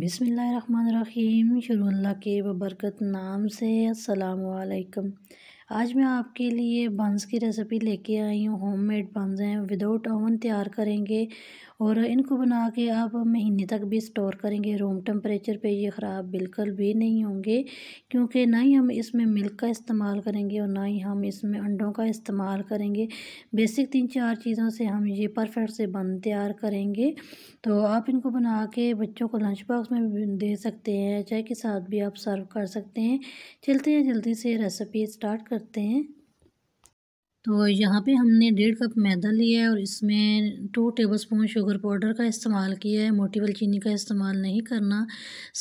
बिसमीम शुरू अल्लाह के बबरकत नाम से अस्सलाम वालेकुम आज मैं आपके लिए बंस की रेसिपी लेके आई हूँ होममेड बंस हैं विदाउट ओवन तैयार करेंगे और इनको बना के आप महीने तक भी स्टोर करेंगे रूम टेम्परेचर पे ये ख़राब बिल्कुल भी नहीं होंगे क्योंकि ना ही हम इसमें मिल्क का इस्तेमाल करेंगे और ना ही हम इसमें अंडों का इस्तेमाल करेंगे बेसिक तीन चार चीज़ों से हम ये परफेक्ट से बन तैयार करेंगे तो आप इनको बना के बच्चों को लंच बॉक्स में दे सकते हैं चाय के साथ भी आप सर्व कर सकते हैं चलते हैं जल्दी से रेसिपी स्टार्ट कर सकते हैं तो यहाँ पे हमने डेढ़ कप मैदा लिया है और इसमें टू टेबलस्पून शुगर पाउडर का इस्तेमाल किया है मोटीवल चीनी का इस्तेमाल नहीं करना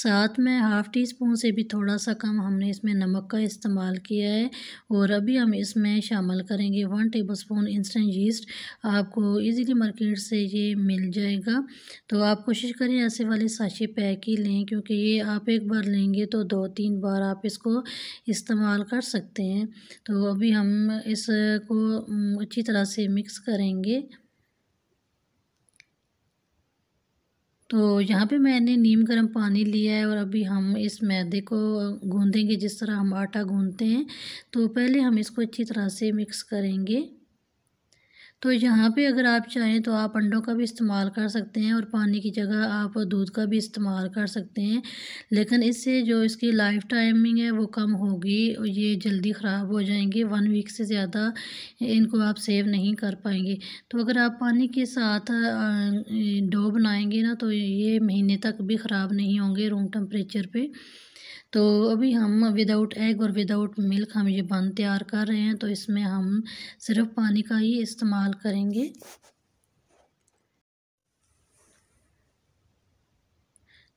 साथ में हाफ़ टी स्पून से भी थोड़ा सा कम हमने इसमें नमक का इस्तेमाल किया है और अभी हम इसमें शामिल करेंगे वन टेबलस्पून इंस्टेंट यीस्ट आपको इजीली मार्केट से ये मिल जाएगा तो आप कोशिश करें ऐसे वाले साशे पैक ही लें क्योंकि ये आप एक बार लेंगे तो दो तीन बार आप इसको इस्तेमाल कर सकते हैं तो अभी हम इस को अच्छी तरह से मिक्स करेंगे तो यहाँ पे मैंने नीम गर्म पानी लिया है और अभी हम इस मैदे को गूंदेंगे जिस तरह हम आटा गूँधते हैं तो पहले हम इसको अच्छी तरह से मिक्स करेंगे तो यहाँ पे अगर आप चाहें तो आप अंडों का भी इस्तेमाल कर सकते हैं और पानी की जगह आप दूध का भी इस्तेमाल कर सकते हैं लेकिन इससे जो इसकी लाइफ टाइमिंग है वो कम होगी और ये जल्दी ख़राब हो जाएंगे वन वीक से ज़्यादा इनको आप सेव नहीं कर पाएंगे तो अगर आप पानी के साथ डो बनाएंगे ना तो ये महीने तक भी ख़राब नहीं होंगे रूम टम्परेचर पर तो अभी हम विदाउट एग और विदाउट मिल्क हम ये बन तैयार कर रहे हैं तो इसमें हम सिर्फ पानी का ही इस्तेमाल करेंगे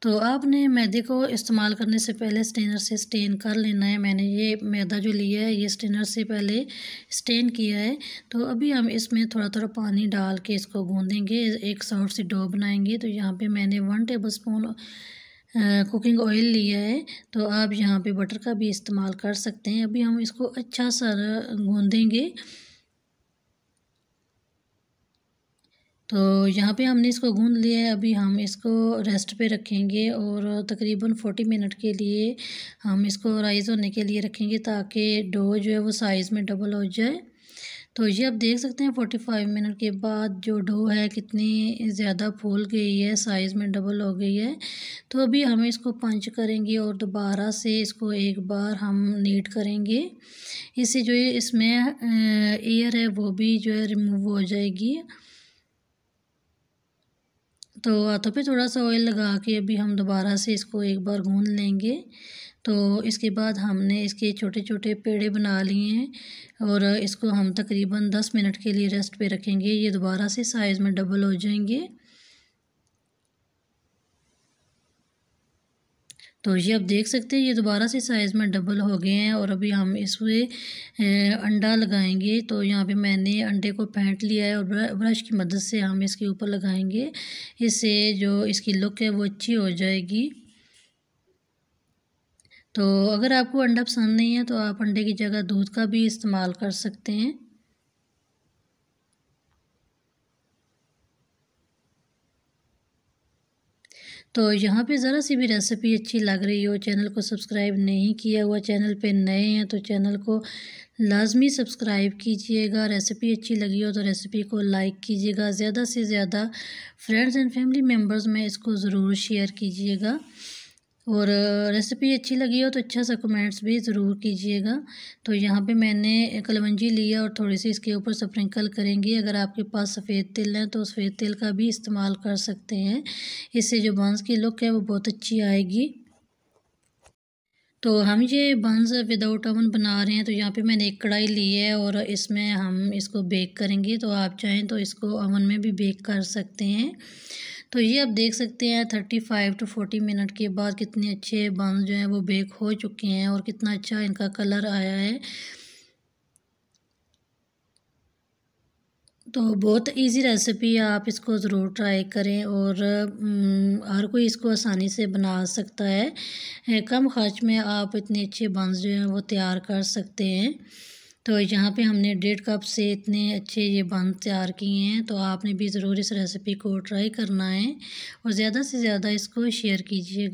तो आपने मैदे को इस्तेमाल करने से पहले स्टेनर से स्टेन कर लेना है मैंने ये मैदा जो लिया है ये स्टेनर से पहले स्टेन किया है तो अभी हम इसमें थोड़ा थोड़ा पानी डाल के इसको गूँधेंगे एक सॉफ्ट सी डो बनाएंगे तो यहाँ पे मैंने one tablespoon cooking oil लिया है तो आप यहाँ पे बटर का भी इस्तेमाल कर सकते हैं अभी हम इसको अच्छा सा गूँधेंगे तो यहाँ पे हमने इसको गूँध लिया है अभी हम इसको रेस्ट पे रखेंगे और तकरीबन फोर्टी मिनट के लिए हम इसको राइज़ होने के लिए रखेंगे ताकि डो जो है वो साइज़ में डबल हो जाए तो ये आप देख सकते हैं फोर्टी फाइव मिनट के बाद जो डो है कितनी ज़्यादा फूल गई है साइज़ में डबल हो गई है तो अभी हम इसको पंच करेंगे और दोबारा से इसको एक बार हम नीट करेंगे इससे जो इसमें एयर है वो भी जो है रिमूव हो जाएगी तो हाथों पे थोड़ा सा ऑयल लगा के अभी हम दोबारा से इसको एक बार गूँध लेंगे तो इसके बाद हमने इसके छोटे छोटे पेड़े बना लिए हैं और इसको हम तकरीबन दस मिनट के लिए रेस्ट पे रखेंगे ये दोबारा से साइज़ में डबल हो जाएंगे तो ये आप देख सकते हैं ये दोबारा से साइज़ में डबल हो गए हैं और अभी हम इसमें अंडा लगाएंगे तो यहाँ पे मैंने अंडे को फेंट लिया है और ब्रश की मदद से हम इसके ऊपर लगाएंगे इससे जो इसकी लुक है वो अच्छी हो जाएगी तो अगर आपको अंडा पसंद नहीं है तो आप अंडे की जगह दूध का भी इस्तेमाल कर सकते हैं तो यहाँ पे ज़रा सी भी रेसिपी अच्छी लग रही हो चैनल को सब्सक्राइब नहीं किया हुआ चैनल पे नए हैं तो चैनल को लाजमी सब्सक्राइब कीजिएगा रेसिपी अच्छी लगी हो तो रेसिपी को लाइक कीजिएगा ज़्यादा से ज़्यादा फ्रेंड्स एंड फैमिली मेम्बर्स में इसको ज़रूर शेयर कीजिएगा और रेसिपी अच्छी लगी हो तो अच्छा सा कमेंट्स भी ज़रूर कीजिएगा तो यहाँ पे मैंने कलवंजी लिया और थोड़ी सी इसके ऊपर स्प्रिंकल करेंगे अगर आपके पास सफ़ेद तिल है तो सफ़ेद तिल का भी इस्तेमाल कर सकते हैं इससे जो बांस की लुक है वो बहुत अच्छी आएगी तो हम ये बंस विदाउट ओवन बना रहे हैं तो यहाँ पे मैंने एक कढ़ाई ली है और इसमें हम इसको बेक करेंगे तो आप चाहें तो इसको ओवन में भी बेक कर सकते हैं तो ये आप देख सकते हैं thirty five to forty minute के बाद कितने अच्छे बंस जो हैं वो बेक हो चुके हैं और कितना अच्छा इनका कलर आया है तो बहुत इजी रेसिपी है आप इसको ज़रूर ट्राई करें और हर कोई इसको आसानी से बना सकता है कम खर्च में आप इतने अच्छे बंस जो हैं वो तैयार कर सकते हैं तो यहाँ पे हमने डेढ़ कप से इतने अच्छे ये बन तैयार किए हैं तो आपने भी ज़रूर इस रेसिपी को ट्राई करना है और ज़्यादा से ज़्यादा इसको शेयर कीजिएगा